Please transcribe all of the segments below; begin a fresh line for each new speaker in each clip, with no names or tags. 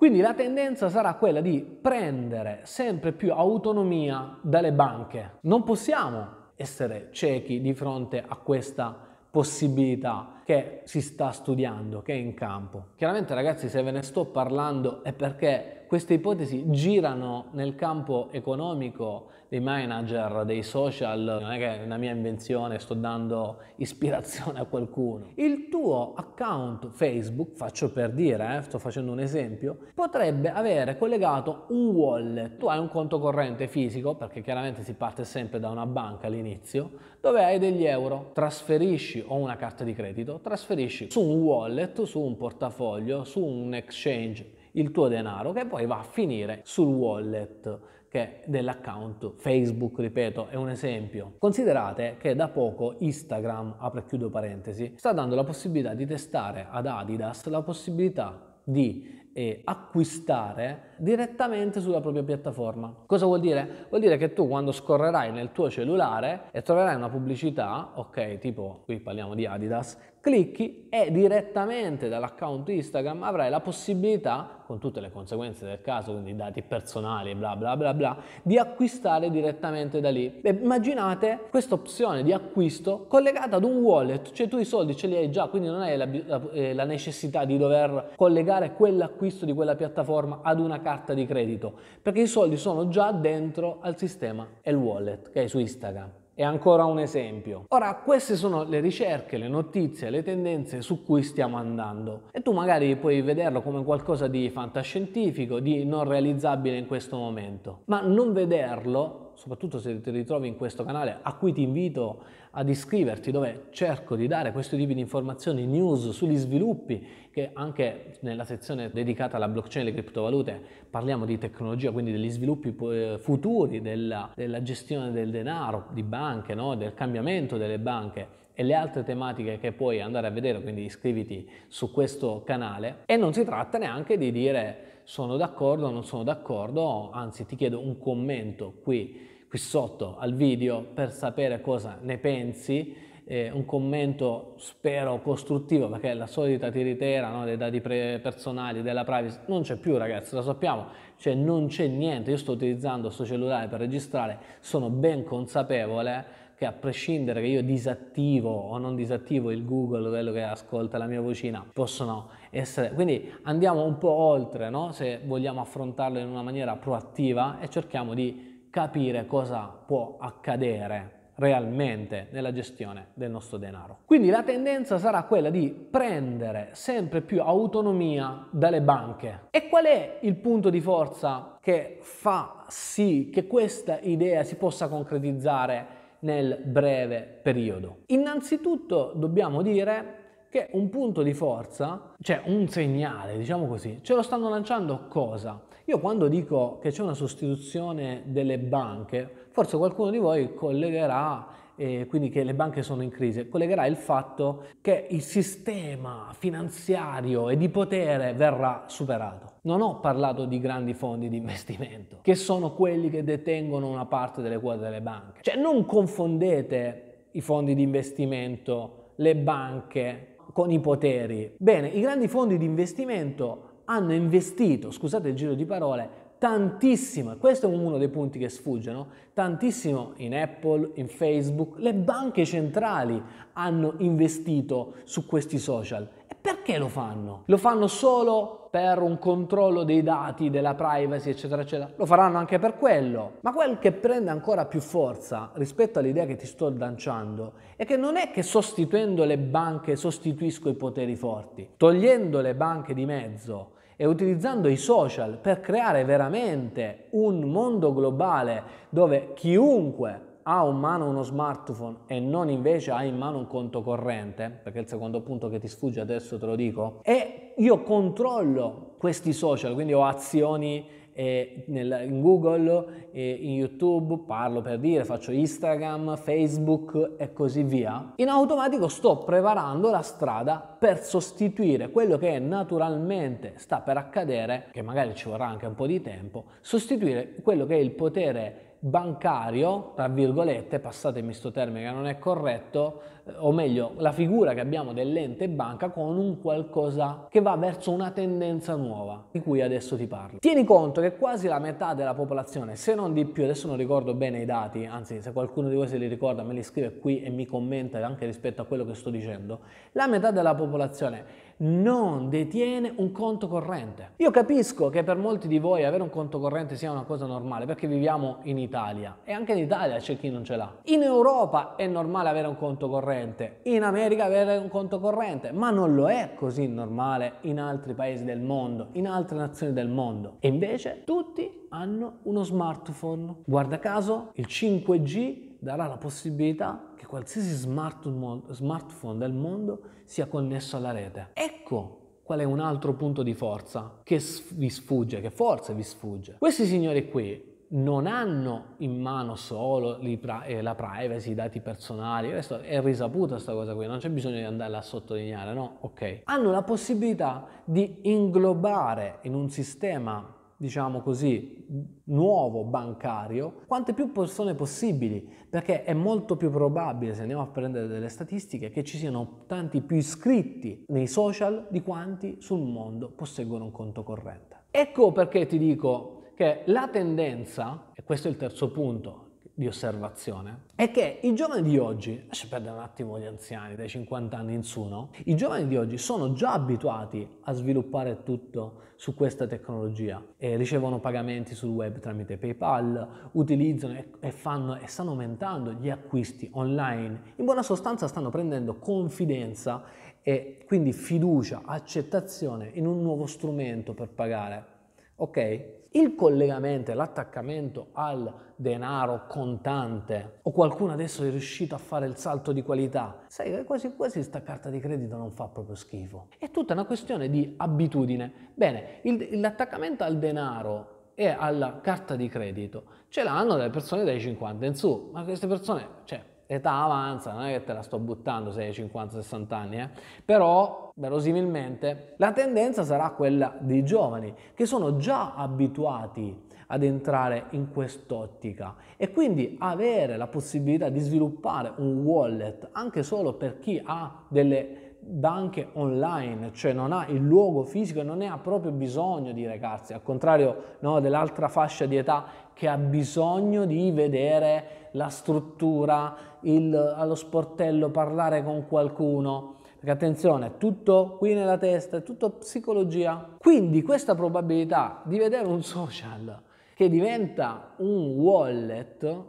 Quindi la tendenza sarà quella di prendere sempre più autonomia dalle banche. Non possiamo essere ciechi di fronte a questa possibilità che si sta studiando, che è in campo. Chiaramente ragazzi se ve ne sto parlando è perché queste ipotesi girano nel campo economico dei manager, dei social, non è che è una mia invenzione, sto dando ispirazione a qualcuno. Il tuo account Facebook, faccio per dire, eh, sto facendo un esempio, potrebbe avere collegato un wallet. Tu hai un conto corrente fisico, perché chiaramente si parte sempre da una banca all'inizio, dove hai degli euro, trasferisci o una carta di credito, trasferisci su un wallet, su un portafoglio, su un exchange il tuo denaro che poi va a finire sul wallet che dell'account Facebook, ripeto, è un esempio. Considerate che da poco Instagram, apre e chiudo parentesi, sta dando la possibilità di testare ad Adidas la possibilità di e eh, acquistare direttamente sulla propria piattaforma. Cosa vuol dire? Vuol dire che tu quando scorrerai nel tuo cellulare e troverai una pubblicità, ok, tipo qui parliamo di Adidas, clicchi e direttamente dall'account Instagram avrai la possibilità, con tutte le conseguenze del caso, quindi dati personali, bla bla bla bla, di acquistare direttamente da lì. E immaginate questa opzione di acquisto collegata ad un wallet, cioè tu i soldi ce li hai già, quindi non hai la, la, eh, la necessità di dover collegare quell'acquisto di quella piattaforma ad una carta di credito, perché i soldi sono già dentro al sistema e il wallet che hai su Instagram. È ancora un esempio. Ora, queste sono le ricerche, le notizie, le tendenze su cui stiamo andando e tu magari puoi vederlo come qualcosa di fantascientifico, di non realizzabile in questo momento, ma non vederlo, soprattutto se ti ritrovi in questo canale a cui ti invito ad iscriverti dove cerco di dare questo tipo di informazioni, news sugli sviluppi che anche nella sezione dedicata alla blockchain e alle criptovalute parliamo di tecnologia, quindi degli sviluppi eh, futuri, della, della gestione del denaro, di banche, no? del cambiamento delle banche e le altre tematiche che puoi andare a vedere, quindi iscriviti su questo canale. E non si tratta neanche di dire sono d'accordo o non sono d'accordo, anzi ti chiedo un commento qui qui sotto al video per sapere cosa ne pensi, eh, un commento spero costruttivo perché la solita tiritera no, dei dati personali, della privacy, non c'è più ragazzi, lo sappiamo, cioè non c'è niente, io sto utilizzando questo cellulare per registrare, sono ben consapevole che a prescindere che io disattivo o non disattivo il Google, quello che ascolta la mia vocina, possono essere... Quindi andiamo un po' oltre, no? se vogliamo affrontarlo in una maniera proattiva e cerchiamo di capire cosa può accadere realmente nella gestione del nostro denaro. Quindi la tendenza sarà quella di prendere sempre più autonomia dalle banche. E qual è il punto di forza che fa sì che questa idea si possa concretizzare nel breve periodo? Innanzitutto dobbiamo dire che un punto di forza, cioè un segnale, diciamo così, ce lo stanno lanciando cosa? Io quando dico che c'è una sostituzione delle banche, forse qualcuno di voi collegherà eh, quindi che le banche sono in crisi, collegherà il fatto che il sistema finanziario e di potere verrà superato. Non ho parlato di grandi fondi di investimento, che sono quelli che detengono una parte delle quote delle banche. Cioè non confondete i fondi di investimento, le banche, con i poteri. Bene, i grandi fondi di investimento hanno investito, scusate il giro di parole, tantissimo, questo è uno dei punti che sfuggono, tantissimo in Apple, in Facebook, le banche centrali hanno investito su questi social. E perché lo fanno? Lo fanno solo per un controllo dei dati, della privacy, eccetera, eccetera. Lo faranno anche per quello. Ma quel che prende ancora più forza rispetto all'idea che ti sto lanciando è che non è che sostituendo le banche sostituisco i poteri forti. Togliendo le banche di mezzo e utilizzando i social per creare veramente un mondo globale dove chiunque ha in mano uno smartphone e non invece ha in mano un conto corrente, perché è il secondo punto che ti sfugge adesso te lo dico, e io controllo questi social, quindi ho azioni eh, nel, in Google, eh, in YouTube, parlo per dire, faccio Instagram, Facebook e così via, in automatico sto preparando la strada per sostituire quello che naturalmente sta per accadere, che magari ci vorrà anche un po' di tempo, sostituire quello che è il potere bancario, tra virgolette, passatemi sto termine che non è corretto, eh, o meglio, la figura che abbiamo dell'ente banca con un qualcosa che va verso una tendenza nuova, di cui adesso ti parlo. Tieni conto che quasi la metà della popolazione, se non di più, adesso non ricordo bene i dati, anzi se qualcuno di voi se li ricorda me li scrive qui e mi commenta anche rispetto a quello che sto dicendo, la metà della popolazione non detiene un conto corrente. Io capisco che per molti di voi avere un conto corrente sia una cosa normale perché viviamo in Italia e anche in Italia c'è chi non ce l'ha. In Europa è normale avere un conto corrente, in America avere un conto corrente, ma non lo è così normale in altri paesi del mondo, in altre nazioni del mondo. E invece tutti hanno uno smartphone. Guarda caso, il 5G darà la possibilità che qualsiasi smartphone del mondo sia connesso alla rete. Ecco qual è un altro punto di forza che vi sfugge, che forse vi sfugge. Questi signori qui non hanno in mano solo eh, la privacy, i dati personali, questo è risaputa questa cosa qui, non c'è bisogno di andarla a sottolineare, no? Ok. Hanno la possibilità di inglobare in un sistema diciamo così, nuovo bancario, quante più persone possibili, perché è molto più probabile, se andiamo a prendere delle statistiche, che ci siano tanti più iscritti nei social di quanti sul mondo posseggono un conto corrente. Ecco perché ti dico che la tendenza, e questo è il terzo punto, di osservazione è che i giovani di oggi, lascia perdere un attimo gli anziani dai 50 anni in su, no? I giovani di oggi sono già abituati a sviluppare tutto su questa tecnologia, e ricevono pagamenti sul web tramite PayPal, utilizzano e, e, fanno, e stanno aumentando gli acquisti online. In buona sostanza stanno prendendo confidenza e quindi fiducia, accettazione in un nuovo strumento per pagare. Ok? il collegamento, l'attaccamento al denaro contante o qualcuno adesso è riuscito a fare il salto di qualità, sai che quasi quasi sta carta di credito non fa proprio schifo. È tutta una questione di abitudine. Bene, il, l'attaccamento al denaro e alla carta di credito ce l'hanno delle persone dai 50 in su, ma queste persone, cioè, età avanza, non è che te la sto buttando se hai 50-60 anni, eh? però verosimilmente la tendenza sarà quella dei giovani che sono già abituati ad entrare in quest'ottica e quindi avere la possibilità di sviluppare un wallet anche solo per chi ha delle banche online, cioè non ha il luogo fisico e non ne ha proprio bisogno di recarsi, al contrario no, dell'altra fascia di età che ha bisogno di vedere la struttura, il, allo sportello, parlare con qualcuno. Perché attenzione, è tutto qui nella testa, è tutto psicologia. Quindi questa probabilità di vedere un social che diventa un wallet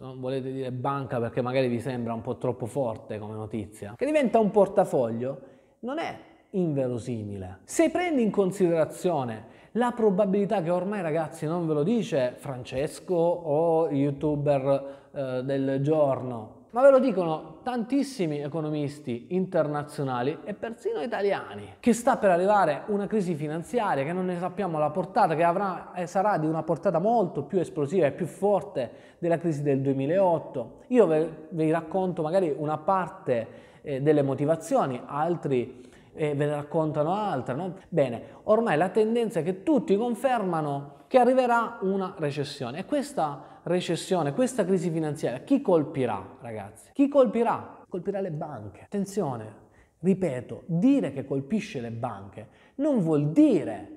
non volete dire banca perché magari vi sembra un po' troppo forte come notizia, che diventa un portafoglio, non è inverosimile. Se prendi in considerazione la probabilità che ormai ragazzi non ve lo dice Francesco o youtuber eh, del giorno, ma ve lo dicono tantissimi economisti internazionali e persino italiani, che sta per arrivare una crisi finanziaria che non ne sappiamo la portata, che avrà, eh, sarà di una portata molto più esplosiva e più forte della crisi del 2008. Io ve, vi racconto magari una parte eh, delle motivazioni, altri eh, ve ne raccontano altre. No? Bene, ormai la tendenza è che tutti confermano che arriverà una recessione e questa recessione, questa crisi finanziaria, chi colpirà, ragazzi? Chi colpirà? Colpirà le banche. Attenzione, ripeto, dire che colpisce le banche non vuol dire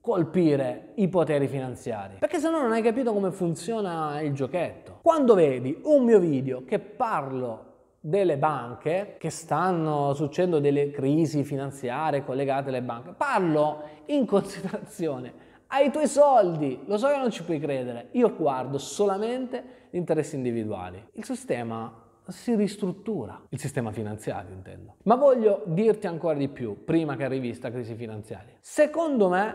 colpire i poteri finanziari, perché se no non hai capito come funziona il giochetto. Quando vedi un mio video che parlo delle banche che stanno succedendo delle crisi finanziarie collegate alle banche, parlo in considerazione hai i tuoi soldi, lo so che non ci puoi credere, io guardo solamente gli interessi individuali. Il sistema si ristruttura, il sistema finanziario intendo. Ma voglio dirti ancora di più, prima che arrivi questa crisi finanziaria. Secondo me,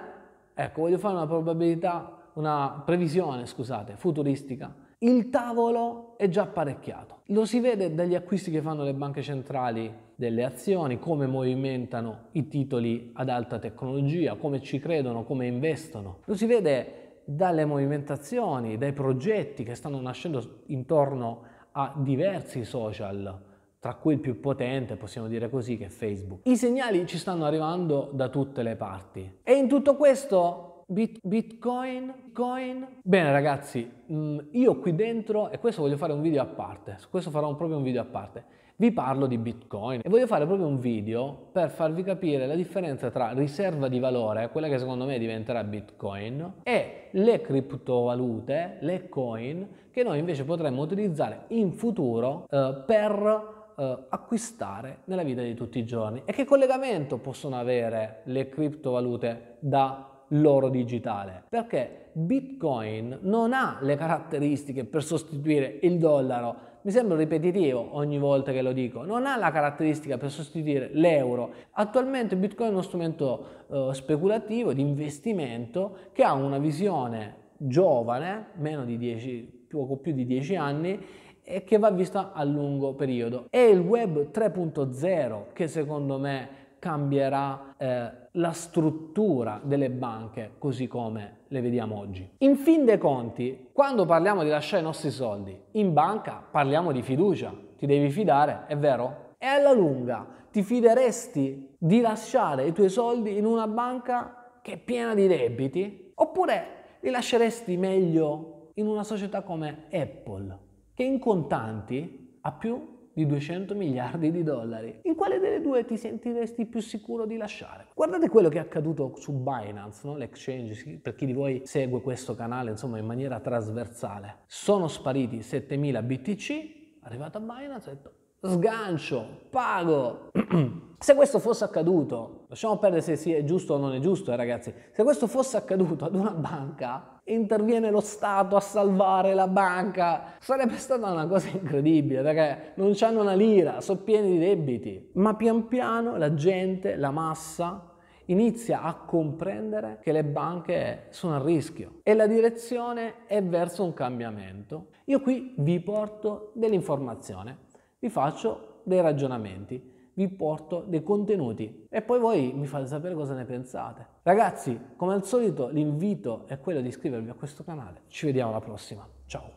ecco, voglio fare una probabilità, una previsione, scusate, futuristica. Il tavolo è già apparecchiato. Lo si vede dagli acquisti che fanno le banche centrali delle azioni, come movimentano i titoli ad alta tecnologia, come ci credono, come investono. Lo si vede dalle movimentazioni, dai progetti che stanno nascendo intorno a diversi social, tra cui il più potente, possiamo dire così, che è Facebook. I segnali ci stanno arrivando da tutte le parti. E in tutto questo Bitcoin, coin. Bene ragazzi, mm, io qui dentro, e questo voglio fare un video a parte, su questo farò proprio un video a parte vi parlo di Bitcoin e voglio fare proprio un video per farvi capire la differenza tra riserva di valore, quella che secondo me diventerà Bitcoin, e le criptovalute, le coin, che noi invece potremmo utilizzare in futuro eh, per eh, acquistare nella vita di tutti i giorni e che collegamento possono avere le criptovalute da l'oro digitale, perché Bitcoin non ha le caratteristiche per sostituire il dollaro. Mi sembra ripetitivo ogni volta che lo dico, non ha la caratteristica per sostituire l'euro. Attualmente Bitcoin è uno strumento eh, speculativo di investimento che ha una visione giovane, meno di 10, poco più di 10 anni, e che va vista a lungo periodo. È il web 3.0 che secondo me cambierà eh, la struttura delle banche così come le vediamo oggi. In fin dei conti, quando parliamo di lasciare i nostri soldi in banca, parliamo di fiducia. Ti devi fidare, è vero? E alla lunga ti fideresti di lasciare i tuoi soldi in una banca che è piena di debiti? Oppure li lasceresti meglio in una società come Apple, che in contanti ha più di 200 miliardi di dollari. In quale delle due ti sentiresti più sicuro di lasciare? Guardate quello che è accaduto su Binance, no? l'exchange, per chi di voi segue questo canale insomma, in maniera trasversale. Sono spariti 7000 BTC, arrivato a Binance ha detto sgancio, pago. se questo fosse accaduto, lasciamo perdere se sia giusto o non è giusto, eh, ragazzi, se questo fosse accaduto ad una banca, interviene lo Stato a salvare la banca, sarebbe stata una cosa incredibile, perché non hanno una lira, sono pieni di debiti. Ma pian piano la gente, la massa, inizia a comprendere che le banche sono a rischio e la direzione è verso un cambiamento. Io qui vi porto dell'informazione vi faccio dei ragionamenti, vi porto dei contenuti e poi voi mi fate sapere cosa ne pensate. Ragazzi, come al solito l'invito è quello di iscrivervi a questo canale. Ci vediamo alla prossima. Ciao!